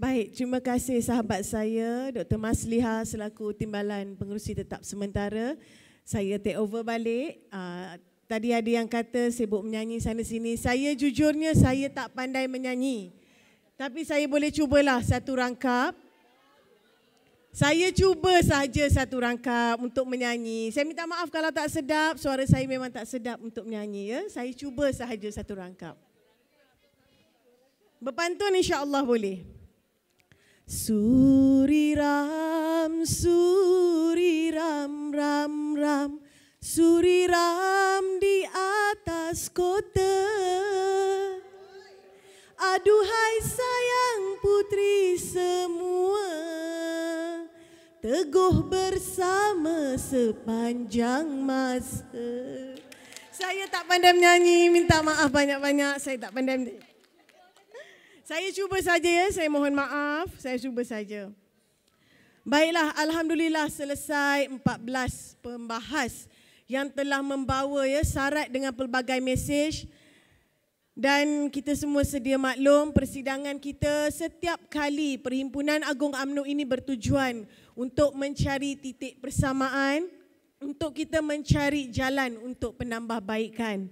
Baik, terima kasih sahabat saya Dr. Masliha selaku Timbalan Pengerusi Tetap Sementara. Saya take over balik. Uh, tadi ada yang kata sibuk menyanyi sana sini. Saya jujurnya saya tak pandai menyanyi. Tapi saya boleh cubalah satu rangkap. Saya cuba saja satu rangkap untuk menyanyi. Saya minta maaf kalau tak sedap, suara saya memang tak sedap untuk menyanyi ya. Saya cuba saja satu rangkap. Berpantun insya-Allah boleh. Suri Ram, Suri Ram, Ram Ram, Suri Ram di atas kota. Aduhai sayang putri semua, teguh bersama sepanjang masa. Saya tak pandai menyanyi, minta maaf banyak-banyak. Saya tak pandai menyanyi. Saya cuba saja ya, saya mohon maaf, saya cuba saja. Baiklah, alhamdulillah selesai 14 pembahas yang telah membawa ya syarat dengan pelbagai mesej dan kita semua sedia maklum persidangan kita setiap kali Perhimpunan Agung Amnu ini bertujuan untuk mencari titik persamaan untuk kita mencari jalan untuk penambahbaikan.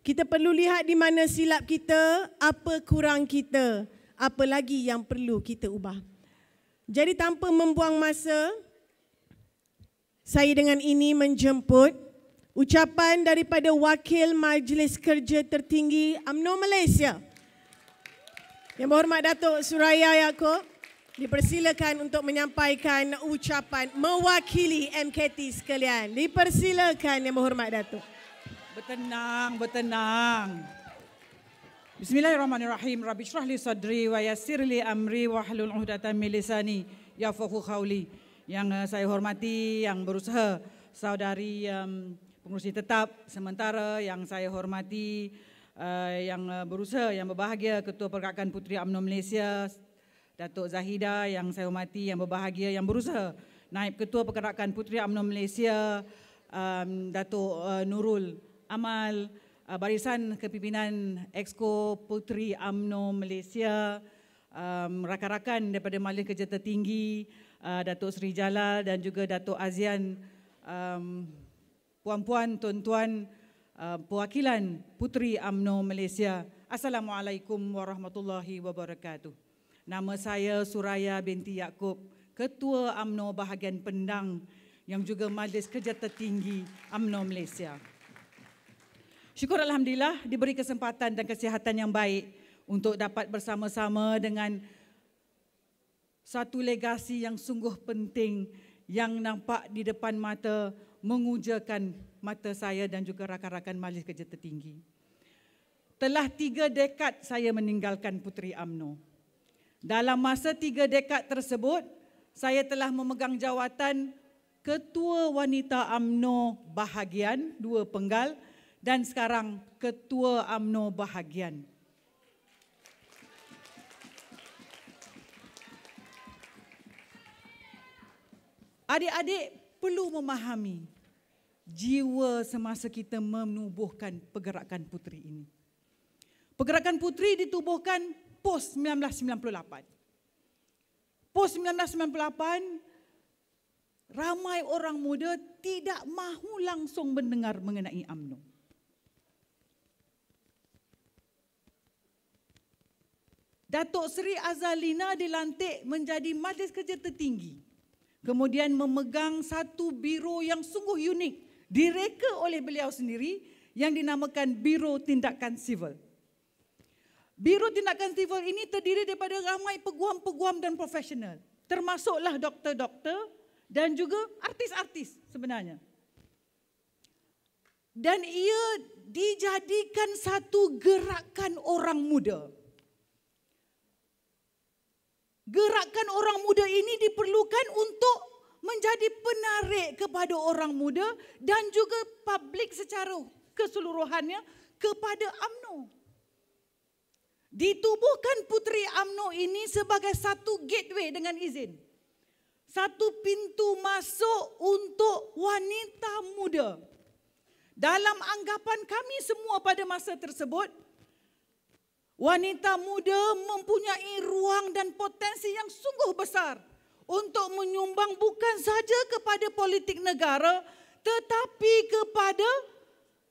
Kita perlu lihat di mana silap kita, apa kurang kita, apa lagi yang perlu kita ubah. Jadi tanpa membuang masa, saya dengan ini menjemput ucapan daripada Wakil Majlis Kerja Tertinggi UMNO Malaysia. Yang berhormat Datuk Suraya Yaakob, dipersilakan untuk menyampaikan ucapan mewakili MKT sekalian. Dipersilakan yang berhormat Datuk. Bertenang, bertenang. Bismillahirrahmanirrahim. Rabbi syrah li sadri wa yassir li amri wa hlul uhdatan milisani. Ya fuhu khawli. Yang eh, saya hormati, yang berusaha saudari um, pengurusi tetap. Sementara yang saya hormati, uh, yang eh, berusaha, yang berbahagia Ketua Pergerakan Puteri UMNO Malaysia, Datuk Zahida yang saya hormati, yang berbahagia, yang berusaha. Naib Ketua Pergerakan Puteri UMNO Malaysia, um, Datuk uh, Nurul amal uh, barisan kepimpinan Exco Putri AMNO Malaysia, um, rakan-rakan daripada Malaysia Kerja Tertinggi, uh, Datuk Seri Jalal dan juga Datuk Azian, um, puan-puan, tuan-tuan, uh, perwakilan Putri AMNO Malaysia. Assalamualaikum warahmatullahi wabarakatuh. Nama saya Suraya binti Yaakob, Ketua AMNO Bahagian Pendang yang juga Majlis Kerja Tertinggi AMNO Malaysia. Syukur Alhamdulillah diberi kesempatan dan kesihatan yang baik untuk dapat bersama-sama dengan satu legasi yang sungguh penting yang nampak di depan mata mengujakan mata saya dan juga rakan-rakan majlis kerja tertinggi. Telah tiga dekad saya meninggalkan Puteri AMNO. Dalam masa tiga dekad tersebut, saya telah memegang jawatan Ketua Wanita AMNO Bahagian, dua penggal, dan sekarang Ketua AMNO Bahagian. Adik-adik perlu memahami jiwa semasa kita menubuhkan pergerakan putri ini. Pergerakan putri ditubuhkan pos 1998. Pos 1998, ramai orang muda tidak mahu langsung mendengar mengenai AMNO. Datuk Seri Azalina dilantik menjadi majlis kerja tertinggi. Kemudian memegang satu biro yang sungguh unik direka oleh beliau sendiri yang dinamakan Biro Tindakan Sivil. Biro Tindakan Sivil ini terdiri daripada ramai peguam-peguam dan profesional. Termasuklah doktor-doktor dan juga artis-artis sebenarnya. Dan ia dijadikan satu gerakan orang muda gerakan orang muda ini diperlukan untuk menjadi penarik kepada orang muda dan juga publik secara keseluruhannya kepada AMNO. Ditubuhkan Puteri AMNO ini sebagai satu gateway dengan izin. Satu pintu masuk untuk wanita muda. Dalam anggapan kami semua pada masa tersebut, Wanita muda mempunyai ruang dan potensi yang sungguh besar untuk menyumbang bukan saja kepada politik negara tetapi kepada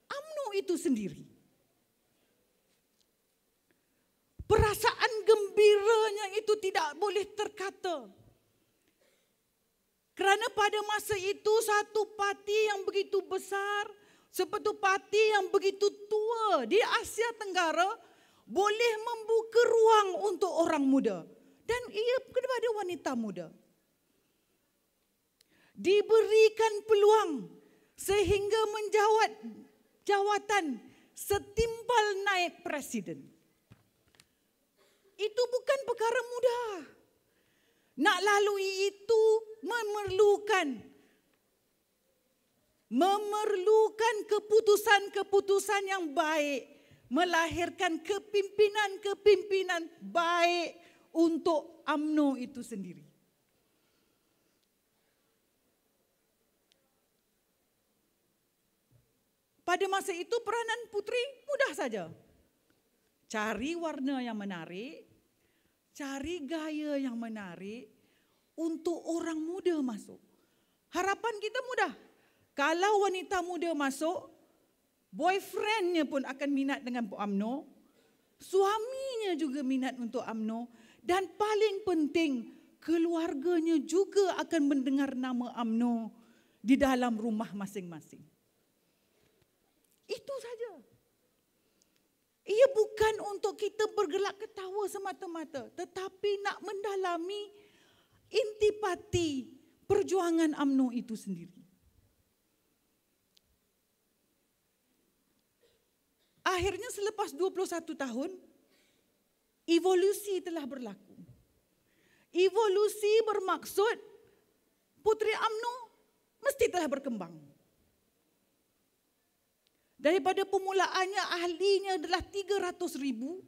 AMNU itu sendiri. Perasaan gembiranya itu tidak boleh terkata. Kerana pada masa itu satu parti yang begitu besar, seperti parti yang begitu tua di Asia Tenggara, boleh membuka ruang untuk orang muda dan ia kepada wanita muda diberikan peluang sehingga menjawat jawatan setimpal naib presiden itu bukan perkara mudah nak lalui itu memerlukan memerlukan keputusan-keputusan yang baik melahirkan kepimpinan-kepimpinan baik untuk AMNO itu sendiri. Pada masa itu peranan putri mudah saja. Cari warna yang menarik, cari gaya yang menarik untuk orang muda masuk. Harapan kita mudah. Kalau wanita muda masuk, boyfriendnya pun akan minat dengan Bu Amno. Suaminya juga minat untuk Amno. Dan paling penting, keluarganya juga akan mendengar nama Amno di dalam rumah masing-masing. Itu saja. Ia bukan untuk kita bergelak ketawa semata-mata. Tetapi nak mendalami intipati perjuangan UMNO itu sendiri. Akhirnya selepas 21 tahun, evolusi telah berlaku. Evolusi bermaksud Putri Amnu mesti telah berkembang. Daripada pemulaannya ahlinya adalah 300 ribu,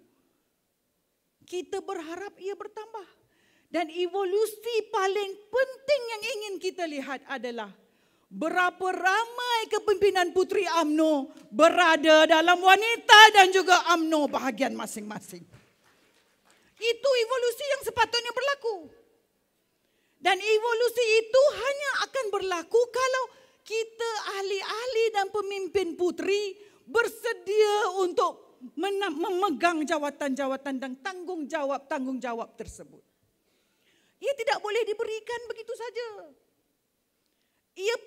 kita berharap ia bertambah. Dan evolusi paling penting yang ingin kita lihat adalah berapa ramai kepimpinan putri AMNO berada dalam wanita dan juga AMNO bahagian masing-masing. Itu evolusi yang sepatutnya berlaku. Dan evolusi itu hanya akan berlaku kalau kita ahli-ahli dan pemimpin putri bersedia untuk memegang jawatan-jawatan dan tanggungjawab-tanggungjawab tersebut. Ia tidak boleh diberikan begitu saja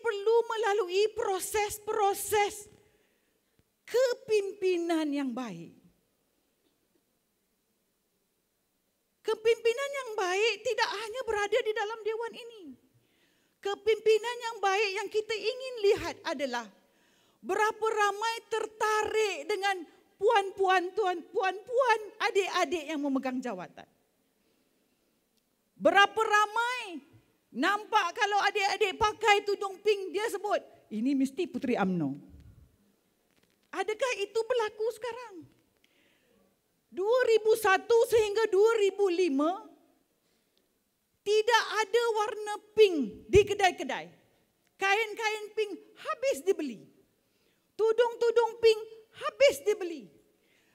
perlu melalui proses-proses kepimpinan yang baik. Kepimpinan yang baik tidak hanya berada di dalam dewan ini. Kepimpinan yang baik yang kita ingin lihat adalah berapa ramai tertarik dengan puan-puan tuan puan-puan adik-adik yang memegang jawatan. Berapa ramai Nampak kalau adik-adik pakai tudung pink dia sebut, ini mesti putri Amno. Adakah itu berlaku sekarang? 2001 sehingga 2005 tidak ada warna pink di kedai-kedai. Kain-kain pink habis dibeli. Tudung-tudung pink habis dibeli.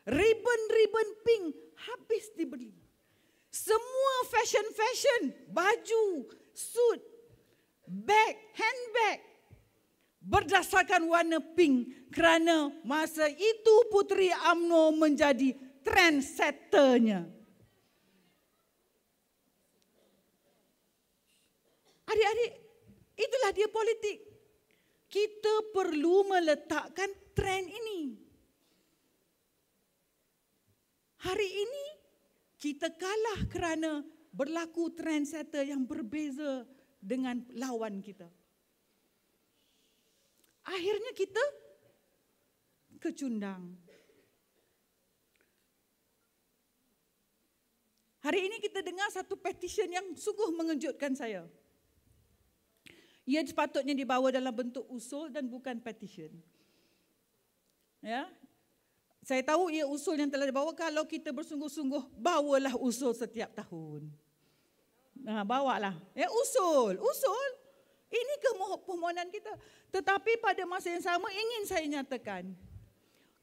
Ribbon-ribbon pink habis dibeli. Semua fashion-fashion, baju, suit, bag, handbag berdasarkan warna pink kerana masa itu Putri Amno menjadi trendsetternya. Adik-adik, itulah dia politik. Kita perlu meletakkan trend ini. Hari ini kita kalah kerana berlaku trendsetter yang berbeza dengan lawan kita. Akhirnya kita kecundang. Hari ini kita dengar satu petisyen yang sungguh mengejutkan saya. Ia sepatutnya dibawa dalam bentuk usul dan bukan petisyen, Ya, saya tahu ia usul yang telah dibawa. Kalau kita bersungguh-sungguh, bawalah usul setiap tahun. Ha, lah. Ya, usul, usul. Ini kemohon permohonan kita. Tetapi pada masa yang sama ingin saya nyatakan.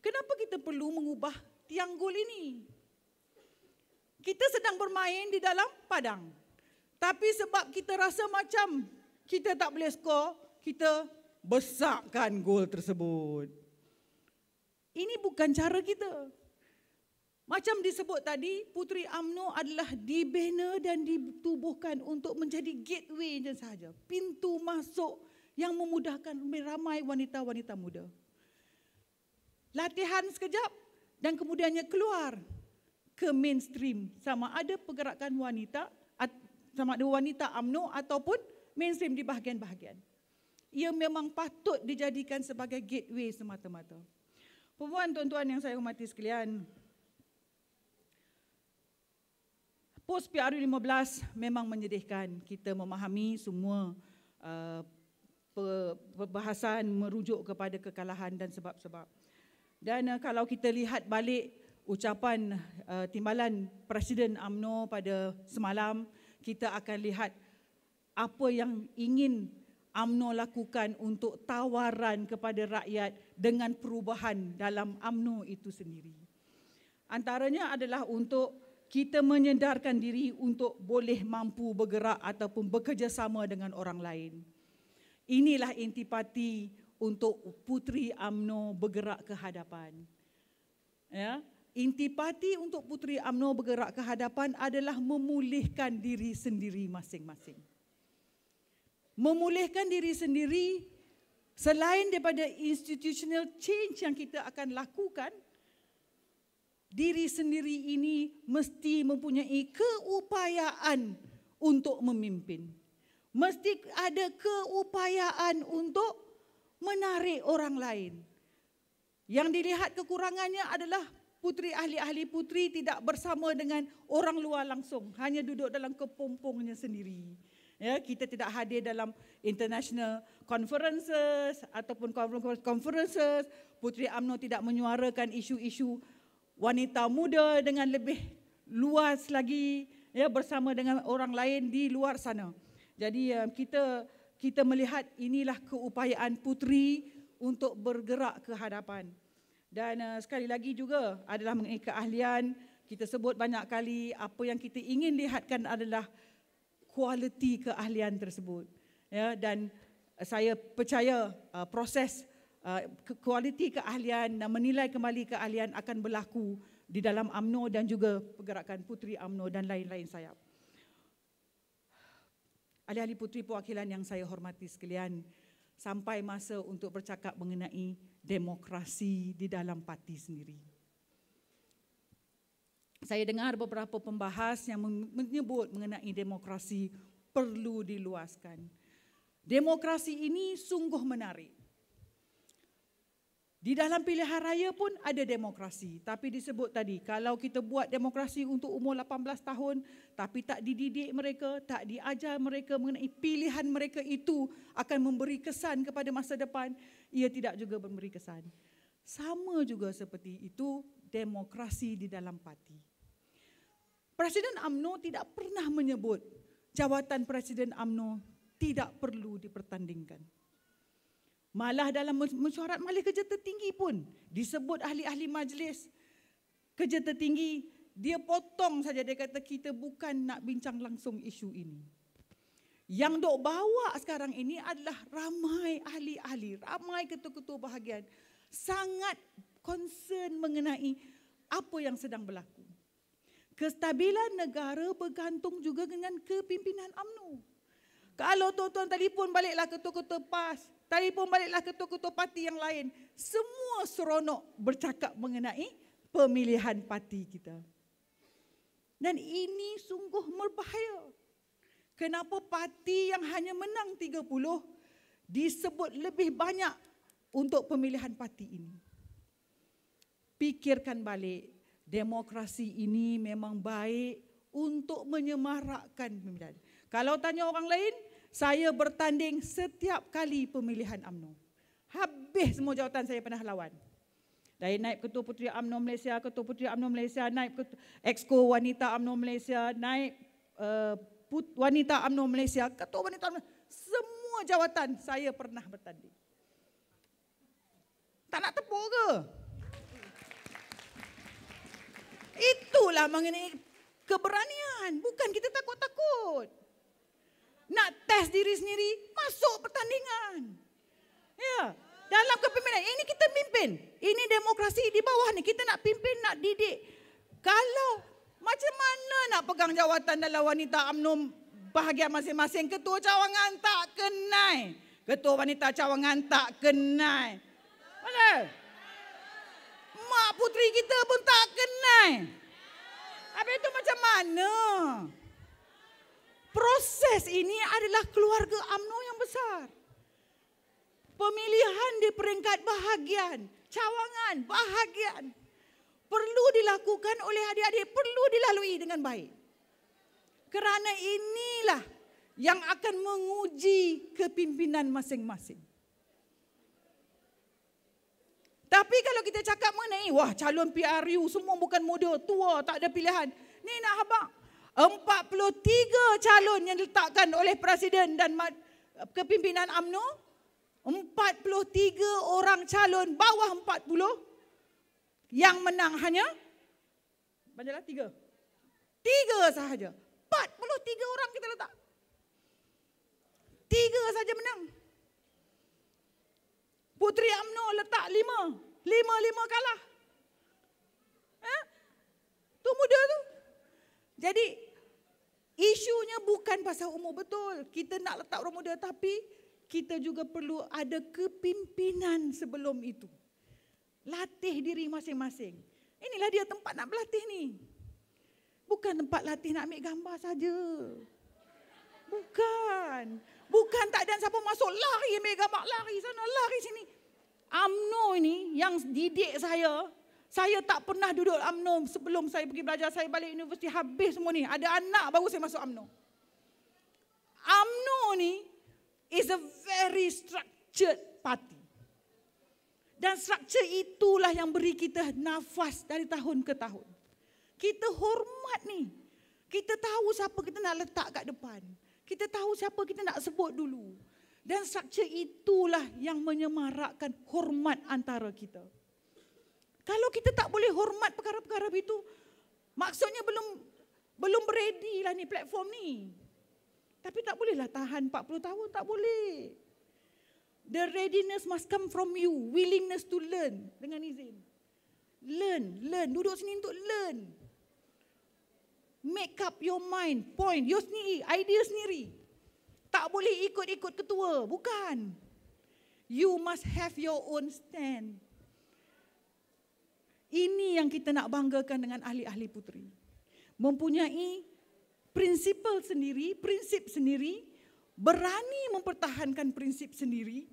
Kenapa kita perlu mengubah tiang gol ini? Kita sedang bermain di dalam padang. Tapi sebab kita rasa macam kita tak boleh skor, kita besarkan gol tersebut. Ini bukan cara kita. Macam disebut tadi, Puteri UMNO adalah dibina dan ditubuhkan untuk menjadi gateway saja, sahaja. Pintu masuk yang memudahkan ramai wanita-wanita muda. Latihan sekejap dan kemudiannya keluar ke mainstream. Sama ada pergerakan wanita, sama ada wanita UMNO ataupun mainstream di bahagian-bahagian. Ia memang patut dijadikan sebagai gateway semata-mata. Perempuan tuan-tuan yang saya hormati sekalian. Pos PRU 15 memang menyedihkan kita memahami semua uh, perbahasan merujuk kepada kekalahan dan sebab-sebab. Dan uh, kalau kita lihat balik ucapan uh, timbalan Presiden UMNO pada semalam, kita akan lihat apa yang ingin UMNO lakukan untuk tawaran kepada rakyat dengan perubahan dalam UMNO itu sendiri. Antaranya adalah untuk kita menyedarkan diri untuk boleh mampu bergerak ataupun bekerjasama dengan orang lain. Inilah intipati untuk putri UMNO bergerak ke hadapan. Ya, intipati untuk putri UMNO bergerak ke hadapan adalah memulihkan diri sendiri masing-masing memulihkan diri sendiri selain daripada institutional change yang kita akan lakukan diri sendiri ini mesti mempunyai keupayaan untuk memimpin mesti ada keupayaan untuk menarik orang lain yang dilihat kekurangannya adalah putri ahli-ahli putri tidak bersama dengan orang luar langsung hanya duduk dalam kepompongnya sendiri ya kita tidak hadir dalam international conferences ataupun conferences Putri Amno tidak menyuarakan isu-isu wanita muda dengan lebih luas lagi ya bersama dengan orang lain di luar sana. Jadi ya, kita kita melihat inilah keupayaan putri untuk bergerak ke hadapan. Dan eh, sekali lagi juga adalah mengenai keahlian kita sebut banyak kali apa yang kita ingin lihatkan adalah kualiti keahlian tersebut. Ya, dan uh, saya percaya uh, proses uh, kualiti keahlian dan menilai kembali keahlian akan berlaku di dalam AMNO dan juga pergerakan Putri AMNO dan lain-lain sayap. Ahli-ahli Puteri Perwakilan yang saya hormati sekalian, sampai masa untuk bercakap mengenai demokrasi di dalam parti sendiri saya dengar beberapa pembahas yang menyebut mengenai demokrasi perlu diluaskan. Demokrasi ini sungguh menarik. Di dalam pilihan raya pun ada demokrasi, tapi disebut tadi kalau kita buat demokrasi untuk umur 18 tahun tapi tak dididik mereka, tak diajar mereka mengenai pilihan mereka itu akan memberi kesan kepada masa depan, ia tidak juga memberi kesan. Sama juga seperti itu demokrasi di dalam parti. Presiden AMNO tidak pernah menyebut jawatan Presiden AMNO tidak perlu dipertandingkan. Malah dalam mesyuarat malih kerja tertinggi pun disebut ahli-ahli majlis kerja tertinggi dia potong saja dia kata kita bukan nak bincang langsung isu ini. Yang dok bawa sekarang ini adalah ramai ahli-ahli, ramai ketua-ketua bahagian sangat concern mengenai apa yang sedang berlaku. Kestabilan negara bergantung juga dengan kepimpinan UMNO. Kalau tuan-tuan telefon baliklah ketua-ketua PAS, telefon baliklah ketua-ketua parti yang lain, semua seronok bercakap mengenai pemilihan parti kita. Dan ini sungguh berbahaya. Kenapa parti yang hanya menang 30 disebut lebih banyak untuk pemilihan parti ini? Pikirkan balik demokrasi ini memang baik untuk menyemarakkan pemilihan. Kalau tanya orang lain, saya bertanding setiap kali pemilihan AMNO. Habis semua jawatan saya pernah lawan. Dari naik ketua putri AMNO Malaysia, ketua putri AMNO Malaysia, naik ketua, exco wanita AMNO Malaysia, naik uh, eh, put, wanita AMNO Malaysia, ketua wanita UMNO, semua jawatan saya pernah bertanding. Tak nak tepuk ke? Itulah mengenai keberanian. Bukan kita takut-takut. Nak test diri sendiri, masuk pertandingan. Ya. Dalam kepimpinan, ini kita pimpin. Ini demokrasi di bawah ni. Kita nak pimpin, nak didik. Kalau macam mana nak pegang jawatan dalam wanita UMNO bahagian masing-masing. Ketua cawangan tak kenai. Ketua wanita cawangan tak kenai. Mana? Mana? mak Putri kita pun tak kenal. Habis itu macam mana? Proses ini adalah keluarga amno yang besar. Pemilihan di peringkat bahagian, cawangan, bahagian. Perlu dilakukan oleh adik-adik, perlu dilalui dengan baik. Kerana inilah yang akan menguji kepimpinan masing-masing. Tapi kalau kita cakap mana ni, wah calon PRU semua bukan muda, tua, tak ada pilihan. Ni nak habang. 43 calon yang diletakkan oleh Presiden dan kepimpinan UMNO. 43 orang calon bawah 40 yang menang hanya banyaklah tiga. Tiga sahaja. 43 orang kita letak. Tiga saja menang. Putri Amno letak lima. Lima-lima kalah. Eh? Tu muda tu. Jadi, isunya bukan pasal umur betul. Kita nak letak orang muda tapi kita juga perlu ada kepimpinan sebelum itu. Latih diri masing-masing. Inilah dia tempat nak berlatih ni. Bukan tempat latih nak ambil gambar saja. Bukan. Bukan tak ada siapa masuk lari mega mak lari sana lari sini. AMNO ini yang didik saya. Saya tak pernah duduk AMNO sebelum saya pergi belajar. Saya balik universiti habis semua ni. Ada anak baru saya masuk AMNO. AMNO ni is a very structured party. Dan structure itulah yang beri kita nafas dari tahun ke tahun. Kita hormat ni. Kita tahu siapa kita nak letak kat depan. Kita tahu siapa kita nak sebut dulu. Dan structure itulah yang menyemarakkan hormat antara kita. Kalau kita tak boleh hormat perkara-perkara itu, maksudnya belum belum ready lah ni platform ni. Tapi tak bolehlah tahan 40 tahun, tak boleh. The readiness must come from you, willingness to learn dengan izin. Learn, learn, duduk sini untuk learn make up your mind, point, you sendiri, idea sendiri. Tak boleh ikut-ikut ketua, bukan. You must have your own stand. Ini yang kita nak banggakan dengan ahli-ahli putri. Mempunyai prinsip sendiri, prinsip sendiri, berani mempertahankan prinsip sendiri.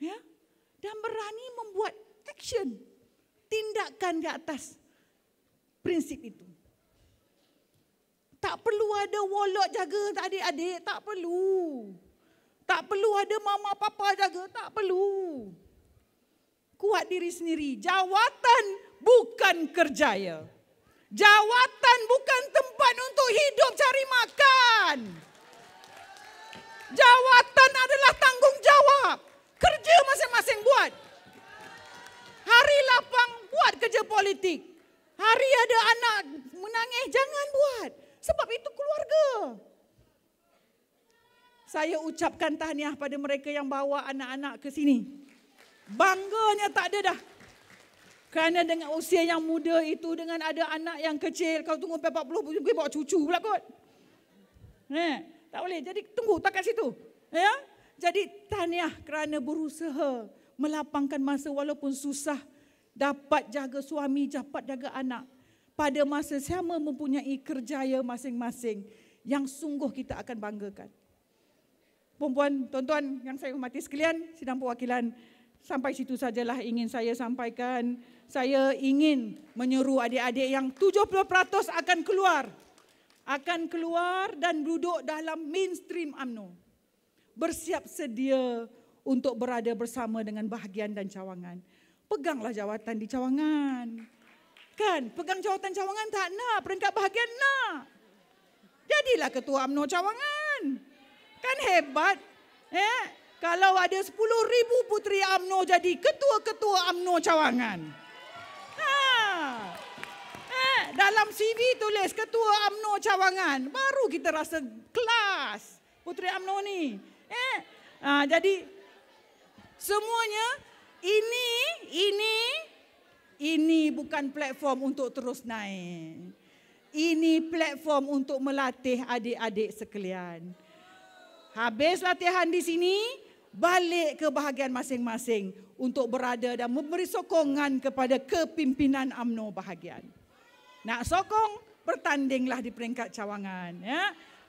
Ya? Dan berani membuat action, tindakan di atas prinsip itu. Tak perlu ada wallet jaga adik-adik, tak perlu. Tak perlu ada mama papa jaga, tak perlu. Kuat diri sendiri. Jawatan bukan kerja ya. Jawatan bukan tempat untuk hidup cari makan. Jawatan adalah tanggungjawab. Kerja masing-masing buat. Hari lapang buat kerja politik. Hari ada anak menangis jangan buat. Sebab itu keluarga. Saya ucapkan tahniah pada mereka yang bawa anak-anak ke sini. Bangganya tak ada dah. Kerana dengan usia yang muda itu, dengan ada anak yang kecil, kau tunggu sampai 40, pergi bawa cucu pula kot. Eh, tak boleh, jadi tunggu, tak kat situ. Ya? Eh? Jadi tahniah kerana berusaha melapangkan masa walaupun susah dapat jaga suami, dapat jaga anak pada masa sama mempunyai kerjaya masing-masing yang sungguh kita akan banggakan. Puan-puan, tuan-tuan yang saya hormati sekalian, sidang perwakilan sampai situ sajalah ingin saya sampaikan. Saya ingin menyeru adik-adik yang 70% akan keluar. Akan keluar dan duduk dalam mainstream UMNO. Bersiap sedia untuk berada bersama dengan bahagian dan cawangan. Peganglah jawatan di cawangan. Peganglah jawatan di cawangan. Kan? Pegang jawatan cawangan tak nak. Peringkat bahagian nak. Jadilah ketua UMNO cawangan. Kan hebat. Eh? Kalau ada 10 ribu puteri UMNO jadi ketua-ketua UMNO cawangan. Ha. Ya? Dalam CV tulis ketua amno cawangan. Baru kita rasa kelas putri amno ni. Eh? Ha, jadi semuanya ini ini ini bukan platform untuk terus naik. Ini platform untuk melatih adik-adik sekalian. Habis latihan di sini, balik ke bahagian masing-masing untuk berada dan memberi sokongan kepada kepimpinan AMNO bahagian. Nak sokong, bertandinglah di peringkat cawangan. Ya?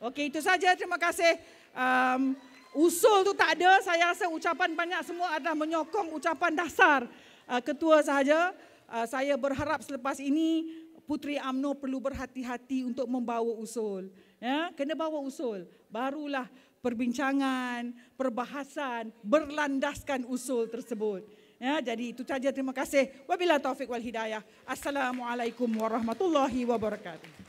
Okey, itu saja. Terima kasih. Um, usul tu tak ada. Saya rasa ucapan banyak semua adalah menyokong ucapan dasar uh, ketua sahaja. Uh, saya berharap selepas ini Putri AMNO perlu berhati-hati untuk membawa usul. Ya, kena bawa usul. Barulah perbincangan, perbahasan berlandaskan usul tersebut. Ya, jadi itu saja. Terima kasih. Wabillahi Taufiq wal hidayah. Assalamualaikum warahmatullahi wabarakatuh.